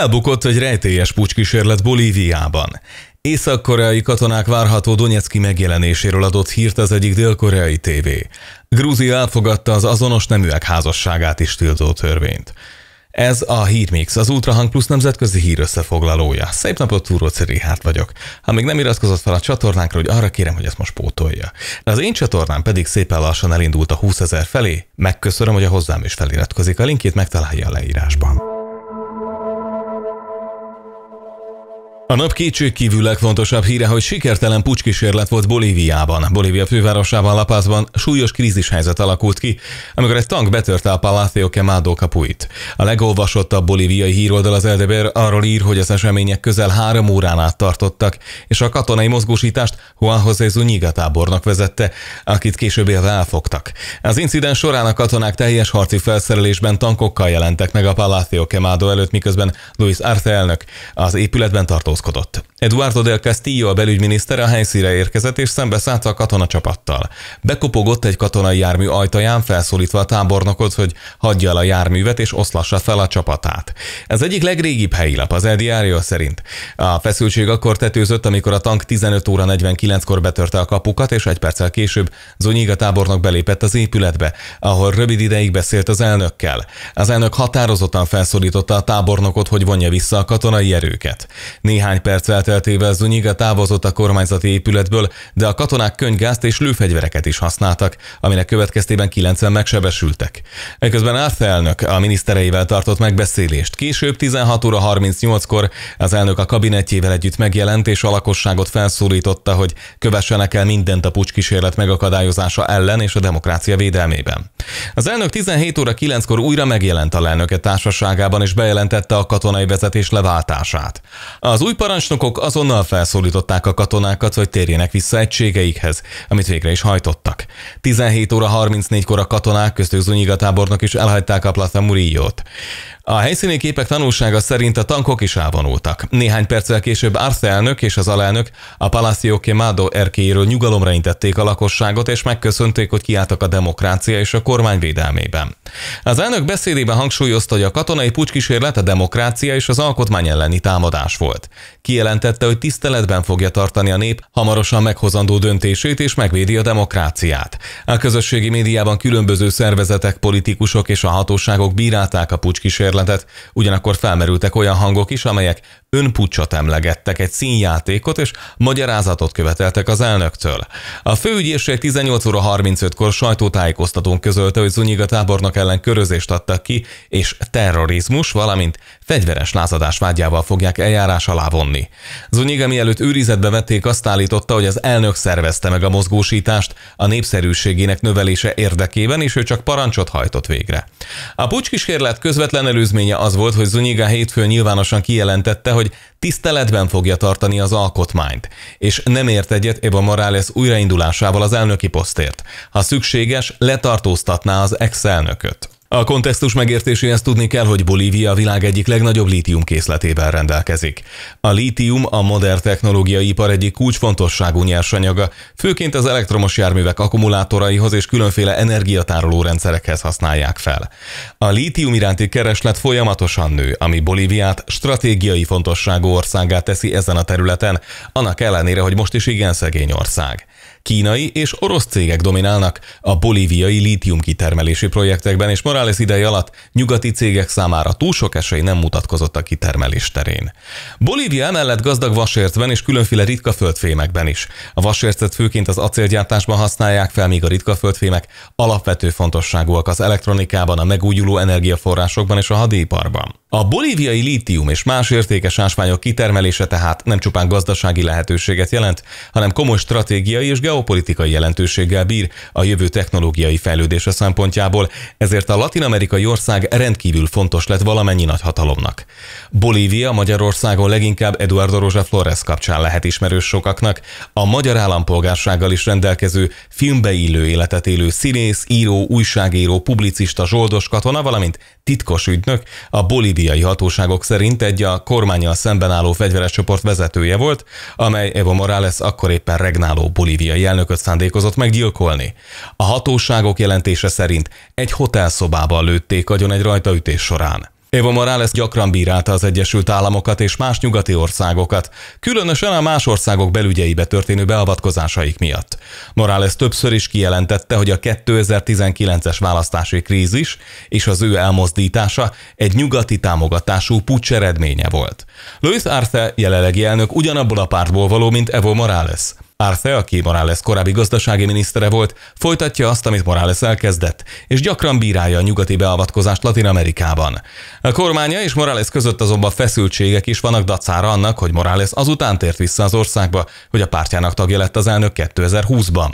Elbukott egy rejtélyes pucskísérlet Bolíviában. Észak-koreai katonák várható Donetszki megjelenéséről adott hírt az egyik dél-koreai tévé. Grúzia elfogadta az azonos neműek házasságát is tiltó törvényt. Ez a Hírmix, az Ultrahang Plus nemzetközi hír összefoglalója. Szép napot, Túró hát vagyok. Ha még nem iratkozott fel a csatornánkra, hogy arra kérem, hogy ezt most pótolja. Az én csatornám pedig szépen lassan elindult a 20 ezer felé. Megköszönöm, hogy a hozzám is feliratkozik. A linkét megtalálja a leírásban. A nap kétségkívül legfontosabb híre, hogy sikertelen pucskísérlet volt Bolíviában. Bolívia fővárosában La Pazban súlyos krízishelyzet alakult ki, amikor egy tank betörte a Palacio Quemado kapuit. A legolvasottabb bolíviai híroldal az Eldeber arról ír, hogy az események közel három órán át tartottak, és a katonai mozgósítást Juan José Zuniga tábornok vezette, akit később élve elfogtak. Az incidens során a katonák teljes harci felszerelésben tankokkal jelentek meg a Palacio Quemado előtt, miközben Luis Arce elnök az épületben tartó tartózkodott. Eduardo del Castillo, a belügyminiszter a helyszíre érkezett és szembeszállt a katona csapattal. Bekopogott egy katonai jármű ajtaján, felszólítva a tábornokot, hogy hagyja el a járművet és oszlassa fel a csapatát. Ez egyik legrégibb helyi lap, az El Diario szerint. A feszültség akkor tetőzött, amikor a tank 15 óra 49-kor betörte a kapukat, és egy perccel később Zonyiga tábornok belépett az épületbe, ahol rövid ideig beszélt az elnökkel. Az elnök határozottan felszólította a tábornokot, hogy vonja vissza a katonai erőket. Néhány néhány perc elteltével Zunyiga távozott a kormányzati épületből, de a katonák könygázt és lőfegyvereket is használtak, aminek következtében 90 megsebesültek. Eközben Arthur elnök a minisztereivel tartott megbeszélést. Később 16 óra 38-kor az elnök a kabinetjével együtt megjelent, és a lakosságot felszólította, hogy kövessenek el mindent a pucskísérlet megakadályozása ellen és a demokrácia védelmében. Az elnök 17 óra 9-kor újra megjelent a lelnöke társaságában, és bejelentette a katonai vezetés leváltását. Az új parancsnokok azonnal felszólították a katonákat, hogy térjenek vissza egységeikhez, amit végre is hajtottak. 17 óra 34-kor a katonák, köztük Zunyiga tábornok is elhagyták a Plata Murillo-t. A helyszíni képek tanulsága szerint a tankok is elvonultak. Néhány perccel később Arce elnök és az alelnök a Palacio Quemado erkéjéről nyugalomra intették a lakosságot, és megköszönték, hogy kiálltak a demokrácia és a kormány védelmében. Az elnök beszédében hangsúlyozta, hogy a katonai pucskísérlet a demokrácia és az alkotmány elleni támadás volt. Kijelentette, hogy tiszteletben fogja tartani a nép hamarosan meghozandó döntését és megvédi a demokráciát. A közösségi médiában különböző szervezetek, politikusok és a hatóságok bírálták a pucskísérletet, ugyanakkor felmerültek olyan hangok is, amelyek önpucsat emlegettek, egy színjátékot és magyarázatot követeltek az elnöktől. A főügyészség 18 óra 35-kor sajtótájékoztatón közölte, hogy Zunyiga tábornok ellen körözést adtak ki, és terrorizmus, valamint fegyveres lázadás vágyával fogják eljárás alá vonni. Zunyiga mielőtt őrizetbe vették, azt állította, hogy az elnök szervezte meg a mozgósítást a népszerűségének növelése érdekében, és ő csak parancsot hajtott végre. A pucskísérlet közvetlen előzménye az volt, hogy Zunyiga hétfőn nyilvánosan kijelentette, hogy hogy tiszteletben fogja tartani az alkotmányt, és nem ért egyet Eva Morales újraindulásával az elnöki posztért. Ha szükséges, letartóztatná az ex-elnököt. A kontextus megértéséhez tudni kell, hogy Bolívia a világ egyik legnagyobb lítium készletében rendelkezik. A lítium a modern technológiai ipar egyik kulcsfontosságú nyersanyaga, főként az elektromos járművek akkumulátoraihoz és különféle energiatároló rendszerekhez használják fel. A lítium iránti kereslet folyamatosan nő, ami Bolíviát stratégiai fontosságú országát teszi ezen a területen, annak ellenére, hogy most is igen szegény ország kínai és orosz cégek dominálnak a bolíviai lítium kitermelési projektekben, és Morales ideje alatt nyugati cégek számára túl sok esély nem mutatkozott a kitermelés terén. Bolívia emellett gazdag vasértben és különféle ritka földfémekben is. A vasércet főként az acélgyártásban használják fel, míg a ritka földfémek alapvető fontosságúak az elektronikában, a megújuló energiaforrásokban és a hadiparban. A bolíviai lítium és más értékes ásványok kitermelése tehát nem csupán gazdasági lehetőséget jelent, hanem komoly stratégiai és geopolitikai jelentőséggel bír a jövő technológiai fejlődése szempontjából, ezért a latin-amerikai ország rendkívül fontos lett valamennyi nagyhatalomnak. Bolívia Magyarországon leginkább Eduardo Rosa Flores kapcsán lehet ismerős sokaknak, a magyar állampolgársággal is rendelkező, filmbeillő életet élő színész, író, újságíró, publicista, zsoldos katona, valamint titkos ügynök a bolíviai hatóságok szerint egy a kormányjal szemben álló fegyveres csoport vezetője volt, amely Evo Morales akkor éppen regnáló bolíviai elnököt szándékozott meggyilkolni. A hatóságok jelentése szerint egy hotelszobában lőtték agyon egy rajtaütés során. Evo Morales gyakran bírálta az Egyesült Államokat és más nyugati országokat, különösen a más országok belügyeibe történő beavatkozásaik miatt. Morales többször is kijelentette, hogy a 2019-es választási krízis és az ő elmozdítása egy nyugati támogatású pucs eredménye volt. Luis Arce jelenlegi elnök ugyanabból a pártból való, mint Evo Morales. Arce, aki Morales korábbi gazdasági minisztere volt, folytatja azt, amit Morales elkezdett, és gyakran bírálja a nyugati beavatkozást Latin Amerikában. A kormánya és Morales között azonban feszültségek is vannak dacára annak, hogy Morales azután tért vissza az országba, hogy a pártjának tagja lett az elnök 2020-ban.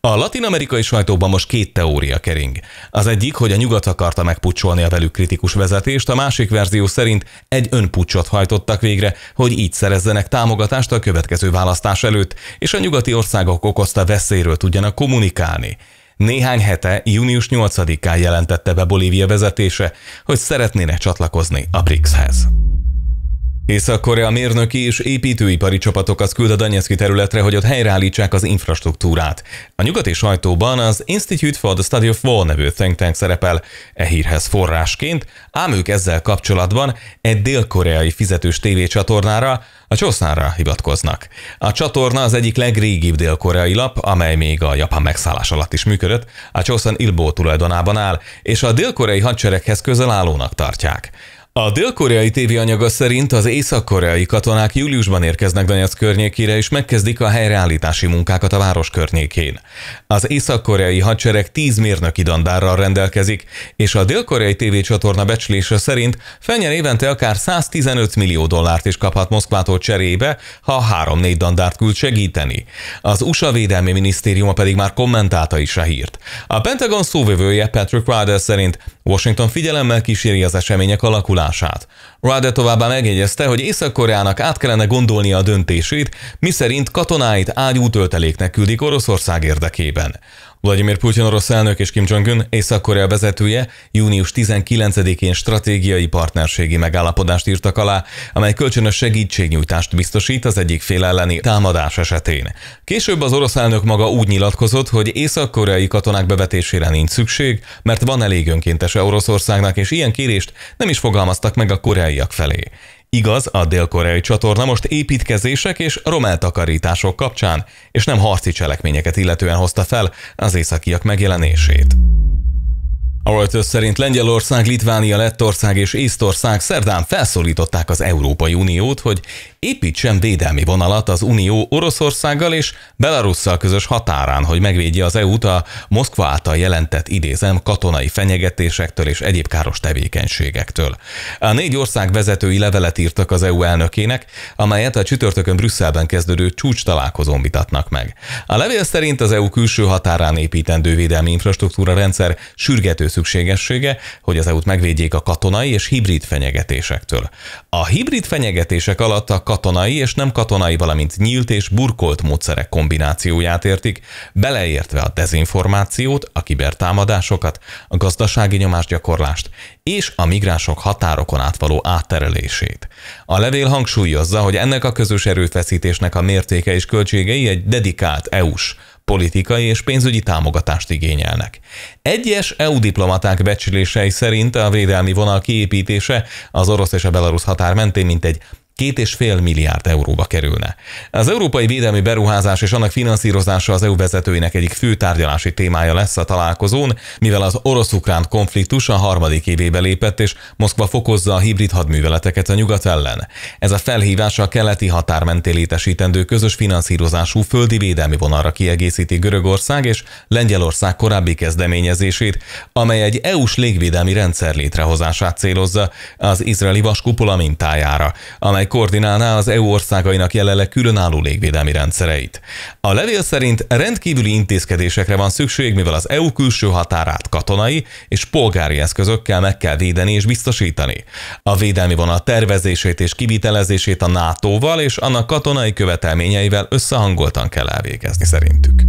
A latin-amerikai sajtóban most két teória kering. Az egyik, hogy a nyugat akarta megpucsolni a velük kritikus vezetést, a másik verzió szerint egy önpucsot hajtottak végre, hogy így szerezzenek támogatást a következő választás előtt, és a nyugati országok okozta veszélyről tudjanak kommunikálni. Néhány hete, június 8-án jelentette be Bolívia vezetése, hogy szeretnének csatlakozni a BRICS-hez. Észak-Korea mérnöki és építőipari csapatokat küld a Danyeszki területre, hogy ott helyreállítsák az infrastruktúrát. A nyugati sajtóban az Institute for the Study of War nevű think tank szerepel e hírhez forrásként, ám ők ezzel kapcsolatban egy dél-koreai fizetős tévécsatornára, a Csoszánra hivatkoznak. A csatorna az egyik legrégibb dél-koreai lap, amely még a japán megszállás alatt is működött, a Csoszán Ilbó tulajdonában áll, és a dél-koreai hadsereghez közel állónak tartják. A dél-koreai tévéanyaga szerint az észak-koreai katonák júliusban érkeznek Donetsk környékére és megkezdik a helyreállítási munkákat a város környékén. Az észak-koreai hadsereg 10 mérnöki dandárral rendelkezik, és a dél-koreai tévécsatorna becslése szerint fenyen évente akár 115 millió dollárt is kaphat Moszkvától cserébe, ha 3-4 dandárt küld segíteni. Az USA Védelmi Minisztériuma pedig már kommentálta is a hírt. A Pentagon szóvivője Patrick Ryder szerint Washington figyelemmel kíséri az események alakulását felhasználását. Rade továbbá megjegyezte, hogy Észak-Koreának át kellene gondolnia a döntését, miszerint katonáit ágyútölteléknek küldik Oroszország érdekében. Vladimir Putyin orosz elnök és Kim Jong-un Észak-Korea vezetője június 19-én stratégiai partnerségi megállapodást írtak alá, amely kölcsönös segítségnyújtást biztosít az egyik fél elleni támadás esetén. Később az orosz elnök maga úgy nyilatkozott, hogy észak-koreai katonák bevetésére nincs szükség, mert van elég önkéntese Oroszországnak, és ilyen kérést nem is fogalmaztak meg a koreaiak felé. Igaz, a dél-koreai csatorna most építkezések és romeltakarítások kapcsán, és nem harci cselekményeket illetően hozta fel az északiak megjelenését. A Reuters szerint Lengyelország, Litvánia, Lettország és Észtország szerdán felszólították az Európai Uniót, hogy építsen védelmi vonalat az Unió Oroszországgal és Belarusszal közös határán, hogy megvédje az EU-t a Moszkva által jelentett idézem katonai fenyegetésektől és egyéb káros tevékenységektől. A négy ország vezetői levelet írtak az EU elnökének, amelyet a csütörtökön Brüsszelben kezdődő csúcs találkozón vitatnak meg. A levél szerint az EU külső határán építendő védelmi infrastruktúra rendszer sürgető szükségessége, hogy az EU-t megvédjék a katonai és hibrid fenyegetésektől. A hibrid fenyegetések alatt a katonai és nem katonai, valamint nyílt és burkolt módszerek kombinációját értik, beleértve a dezinformációt, a kibertámadásokat, a gazdasági nyomásgyakorlást és a migránsok határokon átvaló átterelését. A levél hangsúlyozza, hogy ennek a közös erőfeszítésnek a mértéke és költségei egy dedikált EU-s, politikai és pénzügyi támogatást igényelnek. Egyes EU diplomaták becslései szerint a védelmi vonal kiépítése az orosz és a belarusz határ mentén mintegy két és fél milliárd euróba kerülne. Az európai védelmi beruházás és annak finanszírozása az EU vezetőinek egyik fő tárgyalási témája lesz a találkozón, mivel az orosz-ukrán konfliktus a harmadik évébe lépett, és Moszkva fokozza a hibrid hadműveleteket a nyugat ellen. Ez a felhívás a keleti határ mentén létesítendő közös finanszírozású földi védelmi vonalra kiegészíti Görögország és Lengyelország korábbi kezdeményezését, amely egy EU-s légvédelmi rendszer létrehozását célozza az izraeli vaskupola mintájára, amely osztály koordinálná az EU országainak jelenleg különálló légvédelmi rendszereit. A levél szerint rendkívüli intézkedésekre van szükség, mivel az EU külső határát katonai és polgári eszközökkel meg kell védeni és biztosítani. A védelmi vonal tervezését és kivitelezését a NATO-val és annak katonai követelményeivel összehangoltan kell elvégezni szerintük.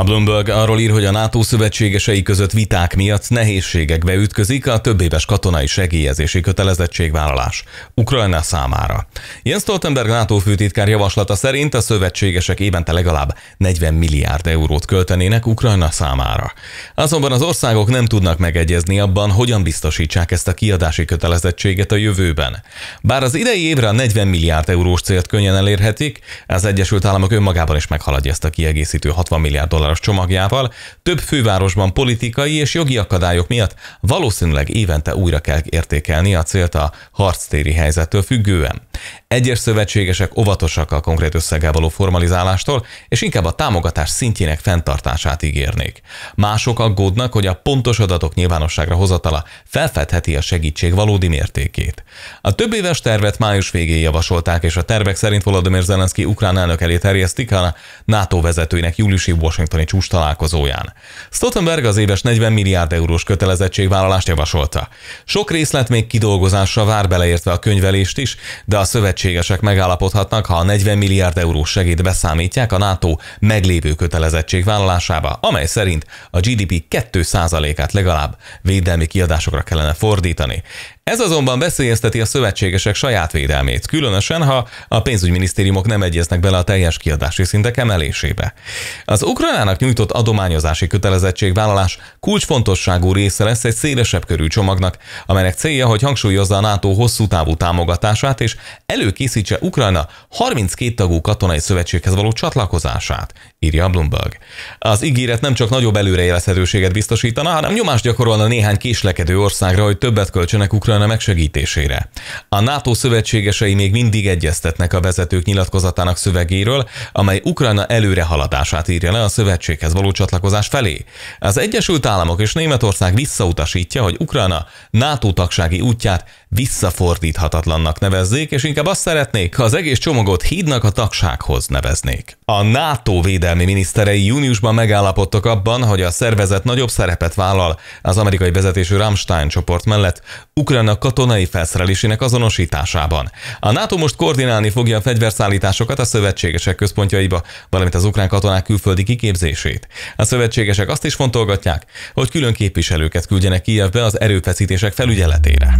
A Bloomberg arról ír, hogy a NATO szövetségesei között viták miatt nehézségekbe ütközik a éves katonai segélyezési kötelezettségvállalás Ukrajna számára. Jens Stoltenberg NATO főtitkár javaslata szerint a szövetségesek évente legalább 40 milliárd eurót költenének Ukrajna számára. Azonban az országok nem tudnak megegyezni abban, hogyan biztosítsák ezt a kiadási kötelezettséget a jövőben. Bár az idei évre a 40 milliárd eurós célt könnyen elérhetik, az Egyesült Államok önmagában is meghaladja ezt a kiegészítő 60 milliárd dollár dolláros csomagjával, több fővárosban politikai és jogi akadályok miatt valószínűleg évente újra kell értékelni a célt a harctéri helyzettől függően. Egyes szövetségesek óvatosak a konkrét összeggel való formalizálástól, és inkább a támogatás szintjének fenntartását ígérnék. Mások aggódnak, hogy a pontos adatok nyilvánosságra hozatala felfedheti a segítség valódi mértékét. A több éves tervet május végéig javasolták, és a tervek szerint Volodymyr Zelenszky ukrán elnök elé terjesztik a NATO vezetőinek júliusi Washington mostani csúcs találkozóján. Stoltenberg az éves 40 milliárd eurós kötelezettségvállalást javasolta. Sok részlet még kidolgozásra vár beleértve a könyvelést is, de a szövetségesek megállapodhatnak, ha a 40 milliárd eurós segéd beszámítják a NATO meglévő kötelezettségvállalásába, amely szerint a GDP 2%-át legalább védelmi kiadásokra kellene fordítani. Ez azonban veszélyezteti a szövetségesek saját védelmét, különösen ha a pénzügyminisztériumok nem egyeznek bele a teljes kiadási szintek emelésébe. Az Ukrajnának nyújtott adományozási kötelezettségvállalás kulcsfontosságú része lesz egy szélesebb körű csomagnak, amelynek célja, hogy hangsúlyozza a NATO hosszú távú támogatását és előkészítse Ukrajna 32 tagú katonai szövetséghez való csatlakozását, írja Bloomberg. Az ígéret nem csak nagyobb előrejelezhetőséget biztosítana, hanem nyomást gyakorolna néhány késlekedő országra, hogy többet költsenek Ukrajna Ukrajna megsegítésére. A NATO szövetségesei még mindig egyeztetnek a vezetők nyilatkozatának szövegéről, amely Ukrajna előrehaladását írja le a szövetséghez való csatlakozás felé. Az Egyesült Államok és Németország visszautasítja, hogy Ukrajna NATO tagsági útját visszafordíthatatlannak nevezzék, és inkább azt szeretnék, ha az egész csomagot hídnak a tagsághoz neveznék. A NATO védelmi miniszterei júniusban megállapodtak abban, hogy a szervezet nagyobb szerepet vállal az amerikai vezetésű Rammstein csoport mellett Ukrajna Ukrajna katonai felszerelésének azonosításában. A NATO most koordinálni fogja a fegyverszállításokat a szövetségesek központjaiba, valamint az ukrán katonák külföldi kiképzését. A szövetségesek azt is fontolgatják, hogy külön képviselőket küldjenek Kijevbe az erőfeszítések felügyeletére.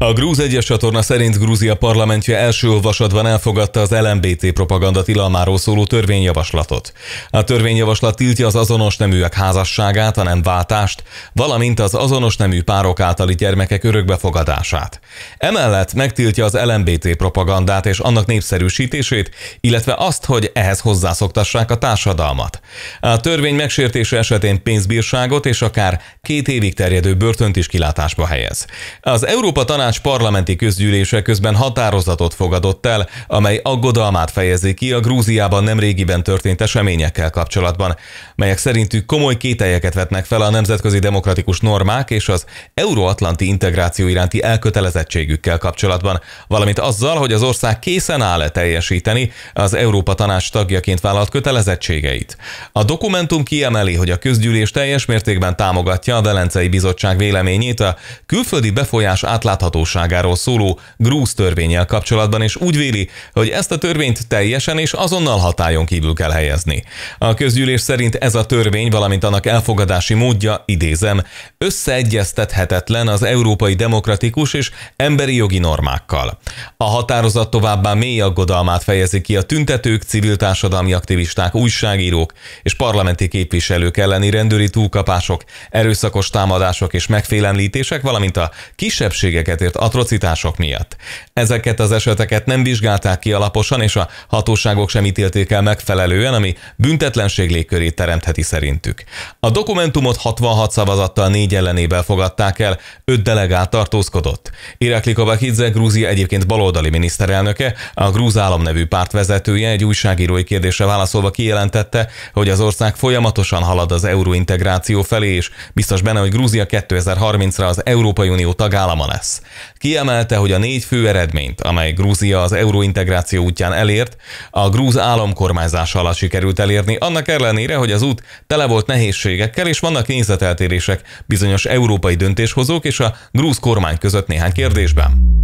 A Grúz egyes csatorna szerint Grúzia parlamentje első olvasatban elfogadta az LMBT propaganda tilalmáról szóló törvényjavaslatot. A törvényjavaslat tiltja az azonos neműek házasságát, a nem váltást, valamint az azonos nemű párok általi gyermekek örökbefogadását. Emellett megtiltja az LMBT propagandát és annak népszerűsítését, illetve azt, hogy ehhez hozzászoktassák a társadalmat. A törvény megsértése esetén pénzbírságot és akár két évig terjedő börtönt is kilátásba helyez. Az Európa Tanács tanács parlamenti közgyűlése közben határozatot fogadott el, amely aggodalmát fejezi ki a Grúziában nemrégiben történt eseményekkel kapcsolatban, melyek szerintük komoly kételyeket vetnek fel a nemzetközi demokratikus normák és az euróatlanti integráció iránti elkötelezettségükkel kapcsolatban, valamint azzal, hogy az ország készen áll-e teljesíteni az Európa Tanács tagjaként vállalt kötelezettségeit. A dokumentum kiemeli, hogy a közgyűlés teljes mértékben támogatja a Velencei Bizottság véleményét a külföldi befolyás átlátható hatóságáról szóló grúz törvényel kapcsolatban, és úgy véli, hogy ezt a törvényt teljesen és azonnal hatályon kívül kell helyezni. A közgyűlés szerint ez a törvény, valamint annak elfogadási módja, idézem, összeegyeztethetetlen az európai demokratikus és emberi jogi normákkal. A határozat továbbá mély aggodalmát fejezi ki a tüntetők, civil társadalmi aktivisták, újságírók és parlamenti képviselők elleni rendőri túlkapások, erőszakos támadások és megfélemlítések, valamint a kisebbségeket elkövetett atrocitások miatt. Ezeket az eseteket nem vizsgálták ki alaposan, és a hatóságok sem ítélték el megfelelően, ami büntetlenség légkörét teremtheti szerintük. A dokumentumot 66 szavazattal négy ellenében fogadták el, öt delegált tartózkodott. Irakli Kovakidze, Grúzia egyébként baloldali miniszterelnöke, a Grúz állam nevű párt vezetője egy újságírói kérdésre válaszolva kijelentette, hogy az ország folyamatosan halad az euróintegráció felé, és biztos benne, hogy Grúzia 2030-ra az Európai Unió tagállama lesz. Kiemelte, hogy a négy fő eredményt, amely Grúzia az euróintegráció útján elért, a grúz államkormányzás alatt sikerült elérni, annak ellenére, hogy az út tele volt nehézségekkel és vannak nézeteltérések bizonyos európai döntéshozók és a grúz kormány között néhány kérdésben.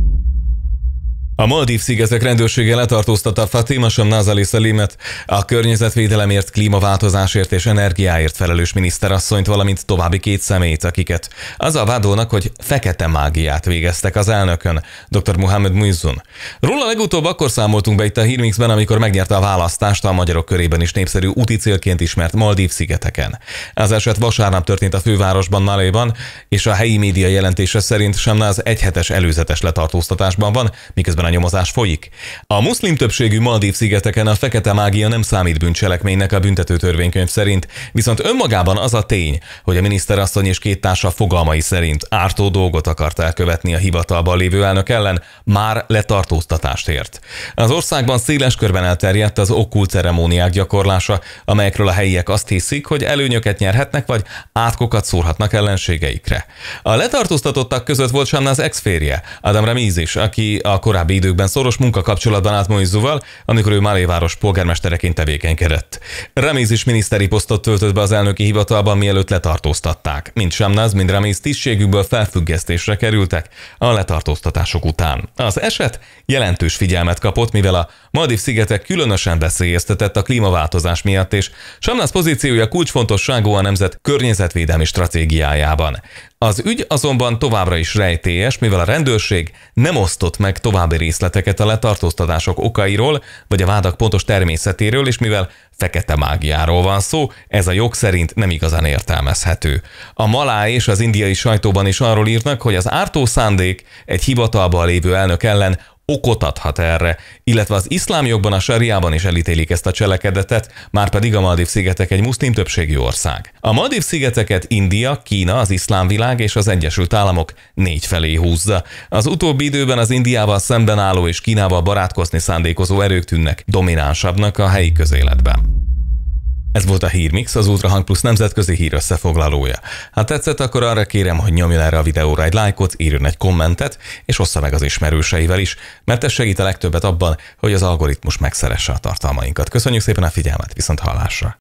A Maldív szigetek rendőrsége letartóztatta Fatima Nazali Szelimet, a környezetvédelemért, klímaváltozásért és energiáért felelős miniszterasszonyt, valamint további két személyt, akiket az a vádolnak, hogy fekete mágiát végeztek az elnökön, dr. Muhammad Muizun. Róla legutóbb akkor számoltunk be itt a Hírmixben, amikor megnyerte a választást a magyarok körében is népszerű úti célként ismert Maldív szigeteken. Az eset vasárnap történt a fővárosban Naléban, és a helyi média jelentése szerint Shamnaz egyhetes előzetes letartóztatásban van, miközben a nyomozás folyik. A muszlim többségű Maldív-szigeteken a fekete mágia nem számít bűncselekménynek a büntető törvénykönyv szerint, viszont önmagában az a tény, hogy a miniszterasszony és két társa fogalmai szerint ártó dolgot akart elkövetni a hivatalban lévő elnök ellen, már letartóztatást ért. Az országban széles körben elterjedt az okkult ceremóniák gyakorlása, amelyekről a helyiek azt hiszik, hogy előnyöket nyerhetnek vagy átkokat szórhatnak ellenségeikre. A letartóztatottak között volt Sanna az ex-férje, Adam Ramiz is, aki a korábbi korábbi időkben szoros munkakapcsolatban állt Moizuval, amikor ő Máléváros polgármestereként tevékenykedett. Remész is miniszteri posztot töltött be az elnöki hivatalban, mielőtt letartóztatták. Mind Samnaz, mind Remész tisztségükből felfüggesztésre kerültek a letartóztatások után. Az eset jelentős figyelmet kapott, mivel a Maldív-szigetek különösen veszélyeztetett a klímaváltozás miatt, és Samnász pozíciója kulcsfontosságú a nemzet környezetvédelmi stratégiájában. Az ügy azonban továbbra is rejtélyes, mivel a rendőrség nem osztott meg további részleteket a letartóztatások okairól, vagy a vádak pontos természetéről, és mivel fekete mágiáról van szó, ez a jog szerint nem igazán értelmezhető. A malá és az indiai sajtóban is arról írnak, hogy az ártó szándék egy hivatalban lévő elnök ellen okot adhat erre, illetve az iszlám jogban a sariában is elítélik ezt a cselekedetet, már pedig a Maldív szigetek egy muszlim többségi ország. A Maldív szigeteket India, Kína, az iszlám világ és az Egyesült Államok négy felé húzza. Az utóbbi időben az Indiával szemben álló és Kínával barátkozni szándékozó erők tűnnek dominánsabbnak a helyi közéletben. Ez volt a Hírmix, az Ultrahang Plus nemzetközi hír összefoglalója. Ha tetszett, akkor arra kérem, hogy nyomjon erre a videóra egy lájkot, írjon egy kommentet, és ossza meg az ismerőseivel is, mert ez segít a legtöbbet abban, hogy az algoritmus megszeresse a tartalmainkat. Köszönjük szépen a figyelmet, viszont hallásra!